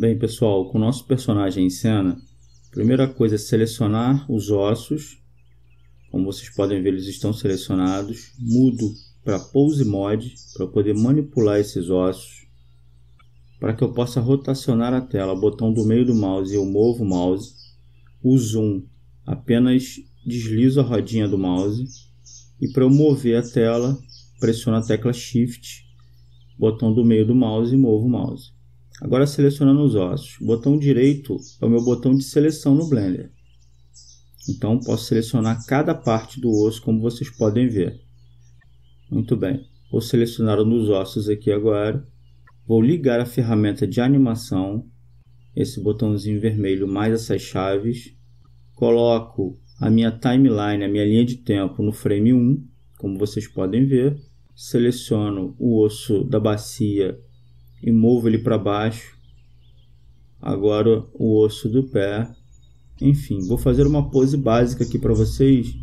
Bem, pessoal, com o nosso personagem em cena, a primeira coisa é selecionar os ossos. Como vocês podem ver, eles estão selecionados. Mudo para Pose Mod, para poder manipular esses ossos. Para que eu possa rotacionar a tela, o botão do meio do mouse, eu movo o mouse. O zoom, apenas deslizo a rodinha do mouse. E para eu mover a tela, pressiono a tecla Shift, botão do meio do mouse e movo o mouse. Agora selecionando os ossos. O botão direito é o meu botão de seleção no Blender. Então posso selecionar cada parte do osso como vocês podem ver. Muito bem. Vou selecionar um dos ossos aqui agora. Vou ligar a ferramenta de animação. Esse botãozinho vermelho mais essas chaves. Coloco a minha timeline, a minha linha de tempo no frame 1, como vocês podem ver. Seleciono o osso da bacia e movo ele para baixo. Agora o osso do pé. Enfim, vou fazer uma pose básica aqui para vocês,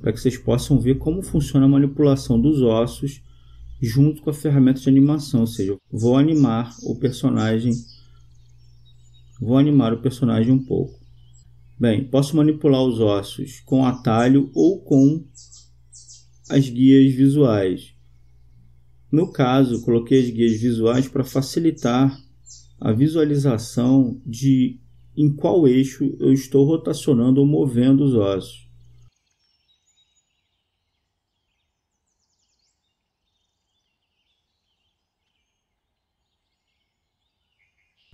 para que vocês possam ver como funciona a manipulação dos ossos junto com a ferramenta de animação, ou seja, vou animar o personagem vou animar o personagem um pouco. Bem, posso manipular os ossos com atalho ou com as guias visuais. No caso, coloquei as guias visuais para facilitar a visualização de em qual eixo eu estou rotacionando ou movendo os ossos.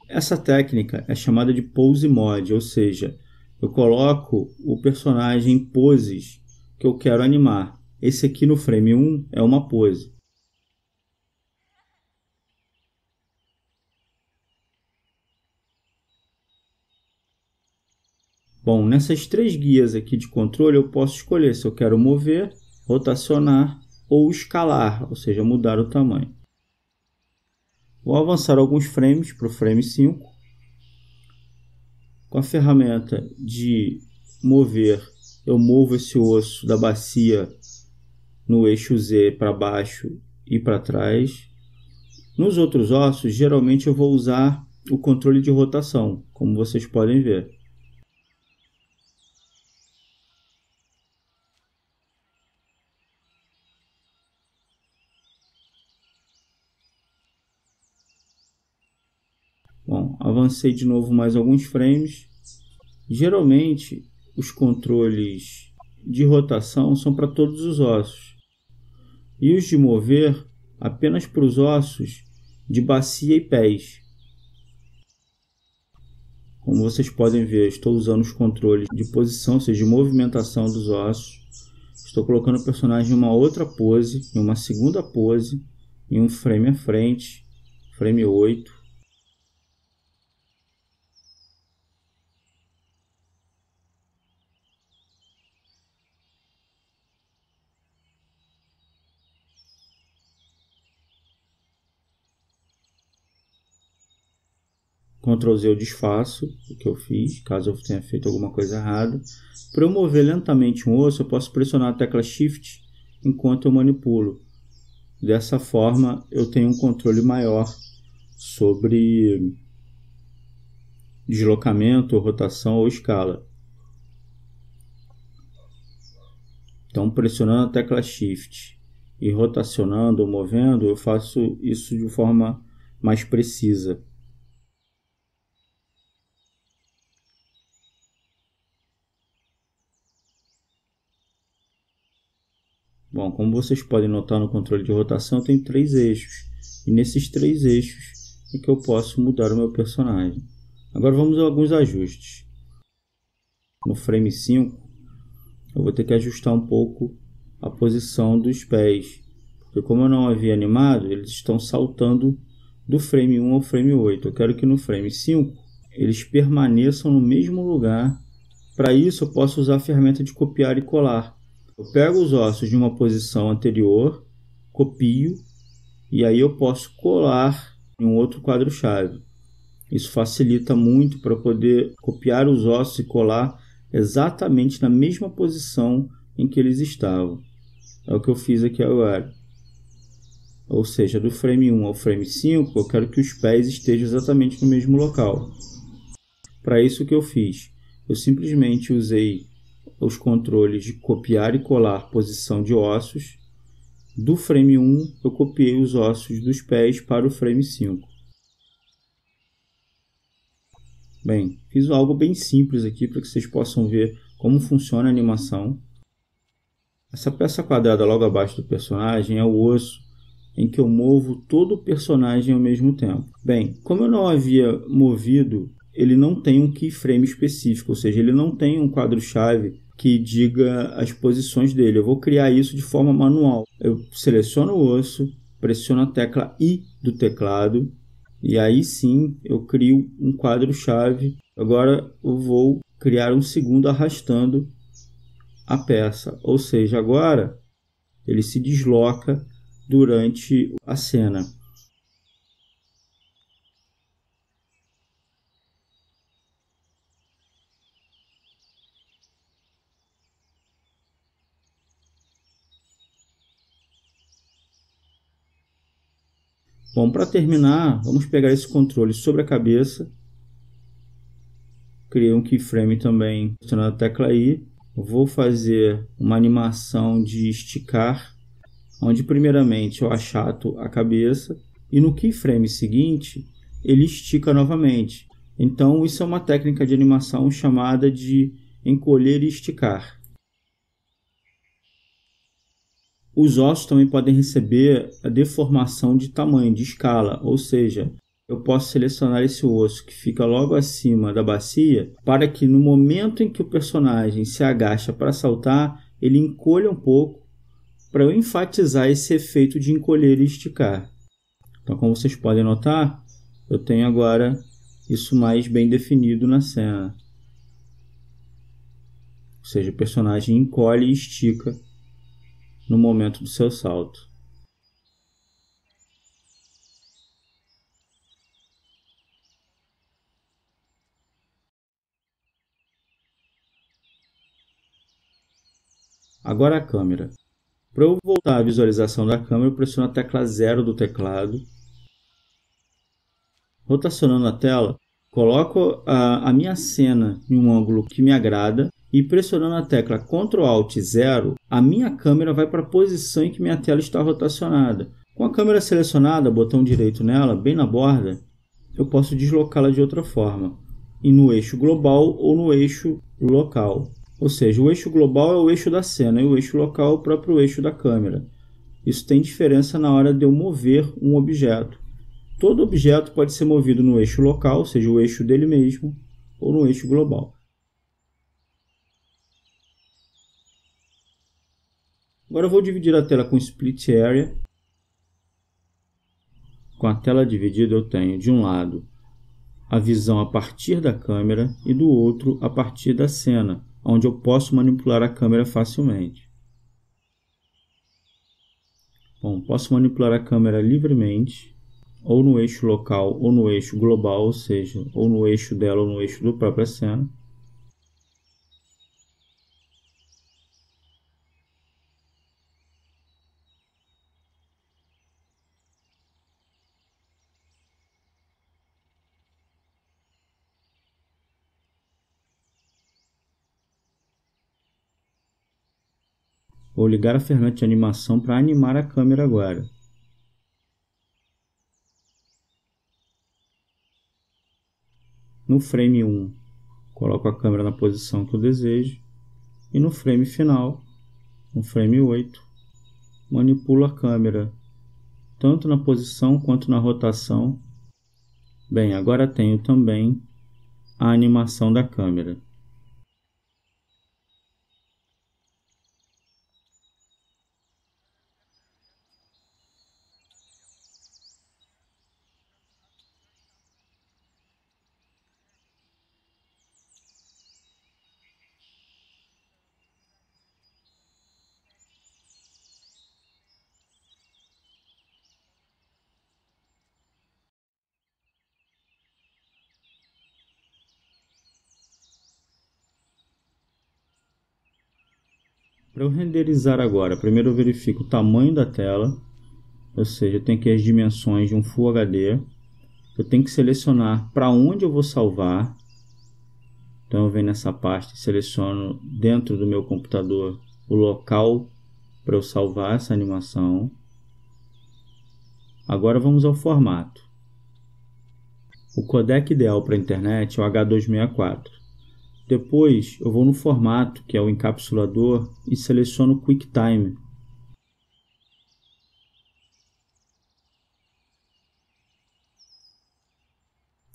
Essa técnica é chamada de pose mod, ou seja, eu coloco o personagem em poses que eu quero animar. Esse aqui no frame 1 é uma pose. Bom, nessas três guias aqui de controle eu posso escolher se eu quero mover, rotacionar ou escalar, ou seja, mudar o tamanho. Vou avançar alguns frames para o frame 5. Com a ferramenta de mover, eu movo esse osso da bacia no eixo Z para baixo e para trás. Nos outros ossos, geralmente eu vou usar o controle de rotação, como vocês podem ver. avancei de novo mais alguns frames. Geralmente, os controles de rotação são para todos os ossos e os de mover apenas para os ossos de bacia e pés. Como vocês podem ver, estou usando os controles de posição, ou seja, de movimentação dos ossos. Estou colocando o personagem em uma outra pose, em uma segunda pose, em um frame à frente, frame 8. Ctrl Z eu desfaço o que eu fiz, caso eu tenha feito alguma coisa errada. Para eu mover lentamente um osso, eu posso pressionar a tecla Shift enquanto eu manipulo. Dessa forma, eu tenho um controle maior sobre deslocamento, rotação ou escala. Então, pressionando a tecla Shift e rotacionando ou movendo, eu faço isso de forma mais precisa. como vocês podem notar no controle de rotação, eu tenho três eixos. E nesses três eixos é que eu posso mudar o meu personagem. Agora vamos a alguns ajustes. No frame 5, eu vou ter que ajustar um pouco a posição dos pés. Porque como eu não havia animado, eles estão saltando do frame 1 ao frame 8. Eu quero que no frame 5 eles permaneçam no mesmo lugar. Para isso eu posso usar a ferramenta de copiar e colar. Eu pego os ossos de uma posição anterior, copio e aí eu posso colar em um outro quadro-chave. Isso facilita muito para poder copiar os ossos e colar exatamente na mesma posição em que eles estavam. É o que eu fiz aqui agora. Ou seja, do frame 1 ao frame 5, eu quero que os pés estejam exatamente no mesmo local. Para isso o que eu fiz? Eu simplesmente usei os controles de copiar e colar posição de ossos. Do frame 1, eu copiei os ossos dos pés para o frame 5. Bem, fiz algo bem simples aqui para que vocês possam ver como funciona a animação. Essa peça quadrada logo abaixo do personagem é o osso em que eu movo todo o personagem ao mesmo tempo. Bem, como eu não havia movido, ele não tem um keyframe específico, ou seja, ele não tem um quadro-chave que diga as posições dele. Eu vou criar isso de forma manual. Eu seleciono o osso, pressiono a tecla I do teclado e aí sim eu crio um quadro-chave. Agora eu vou criar um segundo arrastando a peça, ou seja, agora ele se desloca durante a cena. Bom, então, para terminar, vamos pegar esse controle sobre a cabeça. Criei um keyframe também, pressionando a tecla I. Vou fazer uma animação de esticar, onde primeiramente eu achato a cabeça e no keyframe seguinte ele estica novamente. Então isso é uma técnica de animação chamada de encolher e esticar. Os ossos também podem receber a deformação de tamanho, de escala, ou seja, eu posso selecionar esse osso que fica logo acima da bacia para que no momento em que o personagem se agacha para saltar, ele encolha um pouco para eu enfatizar esse efeito de encolher e esticar. Então, como vocês podem notar, eu tenho agora isso mais bem definido na cena. Ou seja, o personagem encolhe e estica no momento do seu salto. Agora a câmera. Para eu voltar à visualização da câmera, eu pressiono a tecla zero do teclado. Rotacionando a tela, coloco a, a minha cena em um ângulo que me agrada e pressionando a tecla Ctrl Alt 0, a minha câmera vai para a posição em que minha tela está rotacionada. Com a câmera selecionada, botão direito nela, bem na borda, eu posso deslocá-la de outra forma, e no eixo global ou no eixo local. Ou seja, o eixo global é o eixo da cena e o eixo local é o próprio eixo da câmera. Isso tem diferença na hora de eu mover um objeto. Todo objeto pode ser movido no eixo local, ou seja, o eixo dele mesmo, ou no eixo global. Agora eu vou dividir a tela com Split Area. Com a tela dividida eu tenho de um lado a visão a partir da câmera e do outro a partir da cena, onde eu posso manipular a câmera facilmente. Bom, posso manipular a câmera livremente, ou no eixo local, ou no eixo global, ou seja, ou no eixo dela ou no eixo da própria cena. Vou ligar a ferramenta de animação para animar a câmera agora. No frame 1, coloco a câmera na posição que eu desejo. E no frame final, no frame 8, manipulo a câmera, tanto na posição quanto na rotação. Bem, agora tenho também a animação da câmera. Para eu renderizar agora, primeiro eu verifico o tamanho da tela, ou seja, eu tenho aqui as dimensões de um Full HD. Eu tenho que selecionar para onde eu vou salvar. Então eu venho nessa parte, seleciono dentro do meu computador o local para eu salvar essa animação. Agora vamos ao formato. O codec ideal para a internet é o H264. Depois eu vou no formato, que é o encapsulador, e seleciono o QuickTime.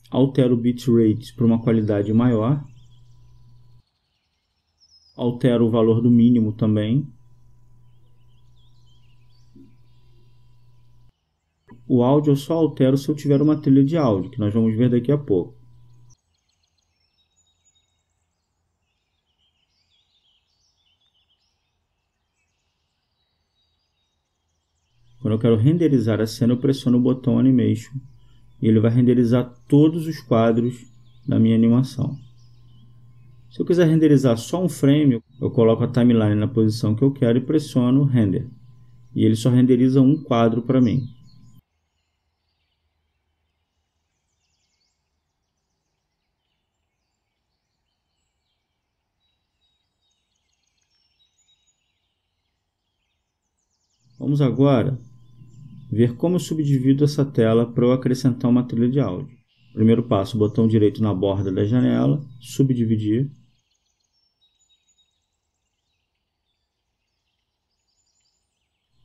Altero o bitrate para uma qualidade maior. Altero o valor do mínimo também. O áudio eu só altero se eu tiver uma trilha de áudio, que nós vamos ver daqui a pouco. Quando eu quero renderizar a cena, eu pressiono o botão Animation e ele vai renderizar todos os quadros da minha animação. Se eu quiser renderizar só um frame, eu coloco a timeline na posição que eu quero e pressiono Render. E ele só renderiza um quadro para mim. Vamos agora Ver como subdivido essa tela para eu acrescentar uma trilha de áudio. Primeiro passo, botão direito na borda da janela, subdividir.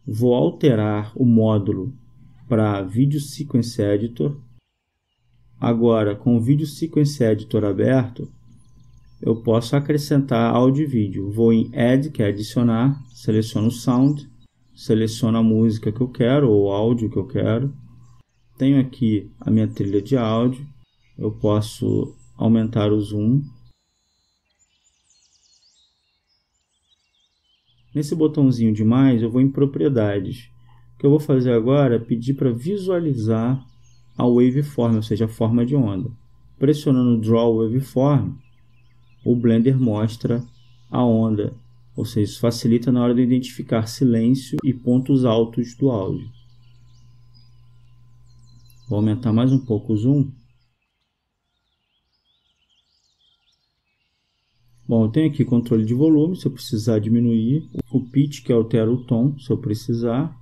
Vou alterar o módulo para Video Sequence Editor. Agora, com o Video Sequence Editor aberto, eu posso acrescentar áudio e vídeo. Vou em Add, que é adicionar, seleciono o Sound, seleciono a música que eu quero ou o áudio que eu quero. Tenho aqui a minha trilha de áudio, eu posso aumentar o zoom. Nesse botãozinho de mais, eu vou em propriedades. O que eu vou fazer agora é pedir para visualizar a waveform, ou seja, a forma de onda. Pressionando Draw Waveform, o Blender mostra a onda ou seja, isso facilita na hora de identificar silêncio e pontos altos do áudio. Vou aumentar mais um pouco o zoom. Bom, eu tenho aqui controle de volume, se eu precisar diminuir, o pitch que altera o tom, se eu precisar.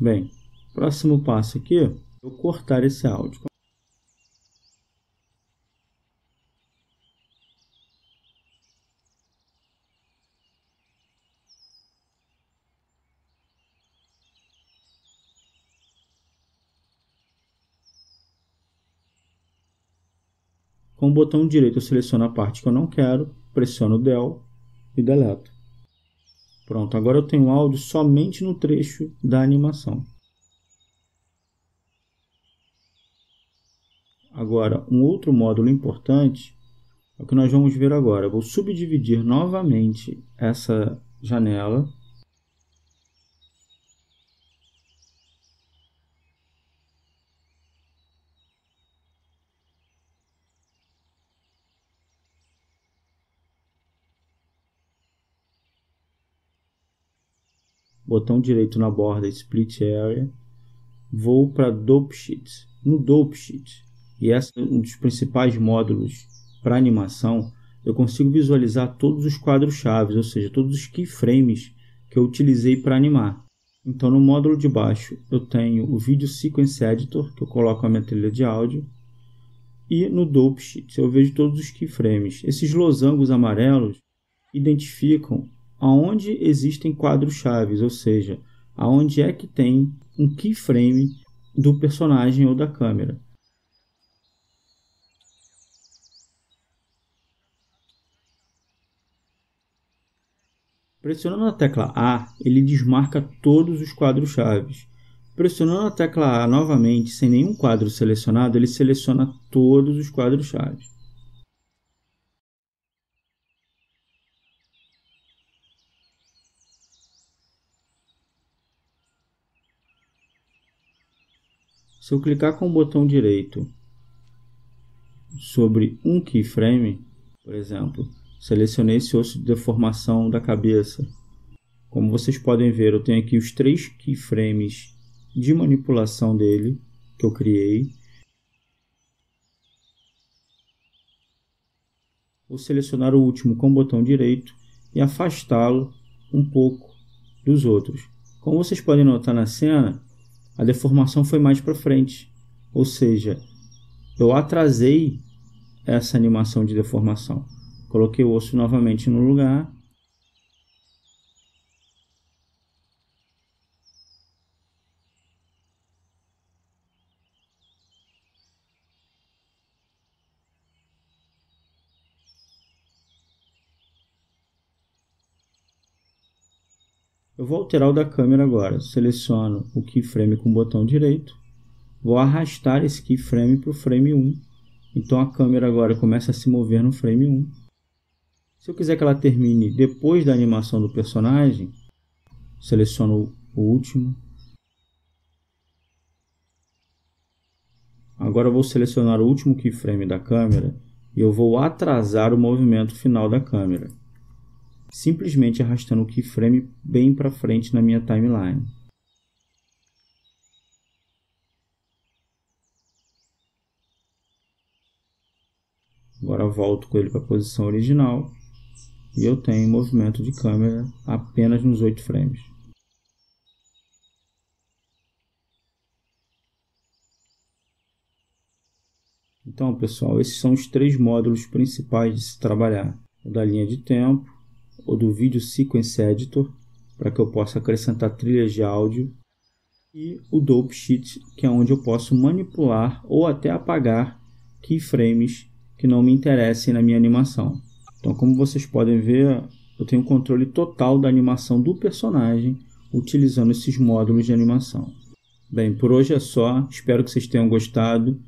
Bem, próximo passo aqui, eu cortar esse áudio. Com o botão direito eu seleciono a parte que eu não quero, pressiono o del e deleto. Pronto, agora eu tenho áudio somente no trecho da animação. Agora, um outro módulo importante é o que nós vamos ver agora. Eu vou subdividir novamente essa janela botão direito na borda Split Area, vou para Dope Sheet. No Dope Sheet, e esse é um dos principais módulos para animação, eu consigo visualizar todos os quadros chaves, ou seja, todos os keyframes que eu utilizei para animar. Então no módulo de baixo eu tenho o Video Sequence Editor, que eu coloco a minha trilha de áudio, e no Dope Sheet eu vejo todos os keyframes. Esses losangos amarelos identificam onde existem quadros chaves, ou seja, aonde é que tem um keyframe do personagem ou da câmera. Pressionando a tecla A, ele desmarca todos os quadros chaves. Pressionando a tecla A novamente, sem nenhum quadro selecionado, ele seleciona todos os quadros chaves. Se eu clicar com o botão direito sobre um keyframe, por exemplo, selecionei esse osso de deformação da cabeça. Como vocês podem ver, eu tenho aqui os três keyframes de manipulação dele que eu criei. Vou selecionar o último com o botão direito e afastá-lo um pouco dos outros. Como vocês podem notar na cena, a deformação foi mais para frente. Ou seja, eu atrasei essa animação de deformação. Coloquei o osso novamente no lugar Eu vou alterar o da câmera agora. Seleciono o keyframe com o botão direito. Vou arrastar esse keyframe para o frame 1. Então a câmera agora começa a se mover no frame 1. Se eu quiser que ela termine depois da animação do personagem, seleciono o último. Agora eu vou selecionar o último keyframe da câmera e eu vou atrasar o movimento final da câmera simplesmente arrastando o keyframe bem para frente na minha timeline. Agora volto com ele para a posição original e eu tenho movimento de câmera apenas nos 8 frames. Então pessoal, esses são os três módulos principais de se trabalhar. O da linha de tempo, ou do Video Sequence Editor, para que eu possa acrescentar trilhas de áudio, e o Dope Sheet, que é onde eu posso manipular ou até apagar keyframes que não me interessem na minha animação. Então, como vocês podem ver, eu tenho controle total da animação do personagem utilizando esses módulos de animação. Bem, por hoje é só. Espero que vocês tenham gostado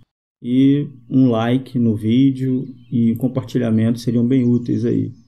e um like no vídeo e compartilhamento seriam bem úteis aí.